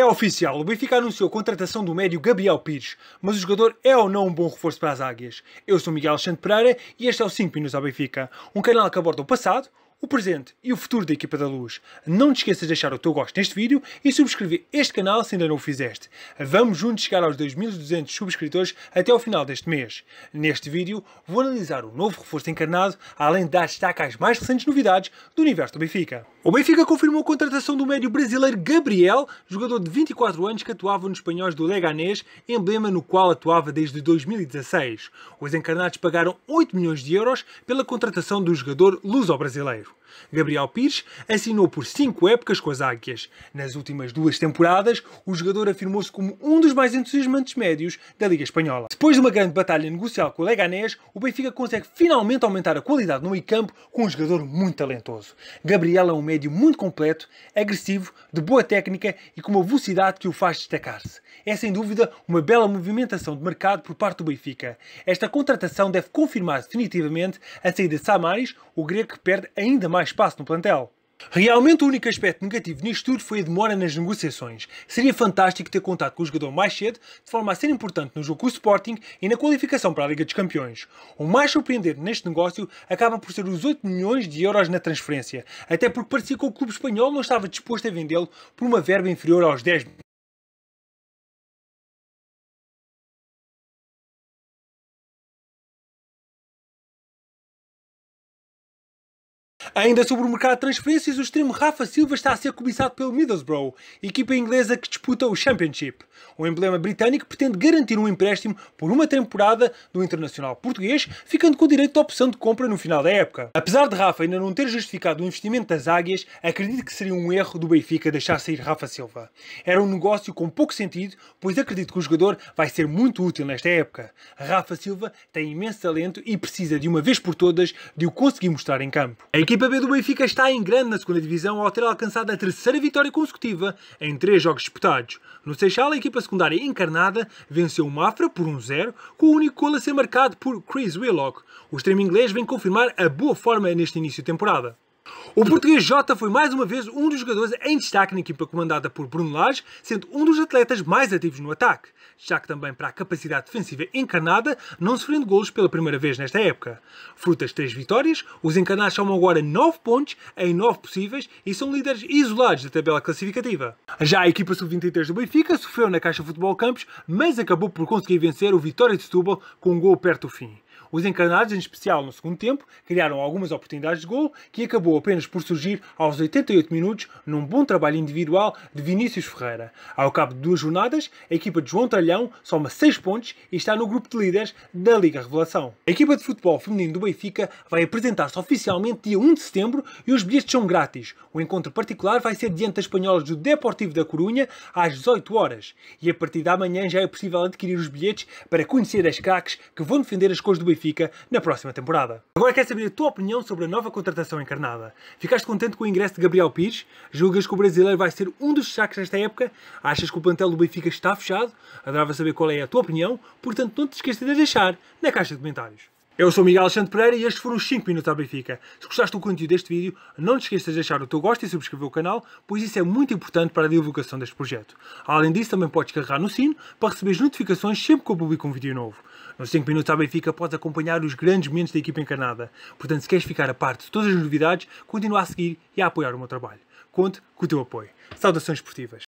É oficial, o Benfica anunciou a contratação do médio Gabriel Pires, mas o jogador é ou não um bom reforço para as águias? Eu sou Miguel Alexandre Pereira e este é o 5 Minutos ao Benfica, um canal que aborda o passado, o presente e o futuro da equipa da Luz. Não te esqueças de deixar o teu gosto neste vídeo e subscrever este canal se ainda não o fizeste. Vamos juntos chegar aos 2.200 subscritores até ao final deste mês. Neste vídeo vou analisar o novo reforço encarnado, além de dar destaque às mais recentes novidades do universo do Benfica. O Benfica confirmou a contratação do médio brasileiro Gabriel, jogador de 24 anos que atuava nos espanhóis do Leganés, emblema no qual atuava desde 2016. Os encarnados pagaram 8 milhões de euros pela contratação do jogador luso-brasileiro. Gabriel Pires assinou por cinco épocas com as Águias. Nas últimas duas temporadas, o jogador afirmou-se como um dos mais entusiasmantes médios da Liga Espanhola. Depois de uma grande batalha negocial com o Leganés, o Benfica consegue finalmente aumentar a qualidade no meio campo com um jogador muito talentoso. Gabriel é um médio muito completo, agressivo, de boa técnica e com uma velocidade que o faz destacar-se. É sem dúvida uma bela movimentação de mercado por parte do Benfica. Esta contratação deve confirmar definitivamente a saída de Samaris, o grego que perde ainda mais mais espaço no plantel. Realmente o único aspecto negativo nisto tudo foi a demora nas negociações. Seria fantástico ter contato com o jogador mais cedo, de forma a ser importante no jogo com o Sporting e na qualificação para a Liga dos Campeões. O mais surpreendente neste negócio acaba por ser os 8 milhões de euros na transferência, até porque parecia que o clube espanhol não estava disposto a vendê-lo por uma verba inferior aos 10 milhões. Ainda sobre o mercado de transferências, o extremo Rafa Silva está a ser cobiçado pelo Middlesbrough, equipa inglesa que disputa o Championship. O emblema britânico pretende garantir um empréstimo por uma temporada do internacional português, ficando com o direito de opção de compra no final da época. Apesar de Rafa ainda não ter justificado o investimento das águias, acredito que seria um erro do Benfica deixar sair Rafa Silva. Era um negócio com pouco sentido, pois acredito que o jogador vai ser muito útil nesta época. Rafa Silva tem imenso talento e precisa de uma vez por todas de o conseguir mostrar em campo. A equipa B do Benfica está em grande na segunda divisão ao ter alcançado a terceira vitória consecutiva em três jogos disputados. No Seixal, a equipa equipa secundária encarnada venceu o Mafra por 1-0, com o único gol a ser marcado por Chris Willock. O extremo inglês vem confirmar a boa forma neste início de temporada. O português Jota foi mais uma vez um dos jogadores em destaque na equipa comandada por Bruno Lage, sendo um dos atletas mais ativos no ataque. Destaque também para a capacidade defensiva encarnada, não sofrendo golos pela primeira vez nesta época. Frutas três vitórias, os encarnados somam agora 9 pontos em 9 possíveis e são líderes isolados da tabela classificativa. Já a equipa sub-23 do Benfica sofreu na Caixa Futebol Campos, mas acabou por conseguir vencer o Vitória de Setúbal com um gol perto do fim. Os encarnados, em especial no segundo tempo, criaram algumas oportunidades de golo, que acabou apenas por surgir aos 88 minutos num bom trabalho individual de Vinícius Ferreira. Ao cabo de duas jornadas, a equipa de João Tralhão soma 6 pontos e está no grupo de líderes da Liga Revelação. A equipa de futebol feminino do Benfica vai apresentar-se oficialmente dia 1 de setembro e os bilhetes são grátis. O encontro particular vai ser diante das espanholas do Deportivo da Corunha às 18 horas e a partir da manhã já é possível adquirir os bilhetes para conhecer as craques que vão defender as cores do Benfica Benfica na próxima temporada. Agora quero saber a tua opinião sobre a nova contratação encarnada. Ficaste contente com o ingresso de Gabriel Pires? Julgas que o brasileiro vai ser um dos destaques desta época? Achas que o plantel do Benfica está fechado? Adorava saber qual é a tua opinião, portanto não te esqueças de deixar na caixa de comentários. Eu sou Miguel Alexandre Pereira e estes foram os 5 minutos à Benfica. Se gostaste do conteúdo deste vídeo, não te esqueças de deixar o teu gosto e subscrever o canal, pois isso é muito importante para a divulgação deste projeto. Além disso, também podes carregar no sino para receber as notificações sempre que eu publico um vídeo novo. Nos 5 minutos à Benfica podes acompanhar os grandes momentos da equipa encarnada. Portanto, se queres ficar a parte de todas as novidades, continua a seguir e a apoiar o meu trabalho. Conte com o teu apoio. Saudações esportivas.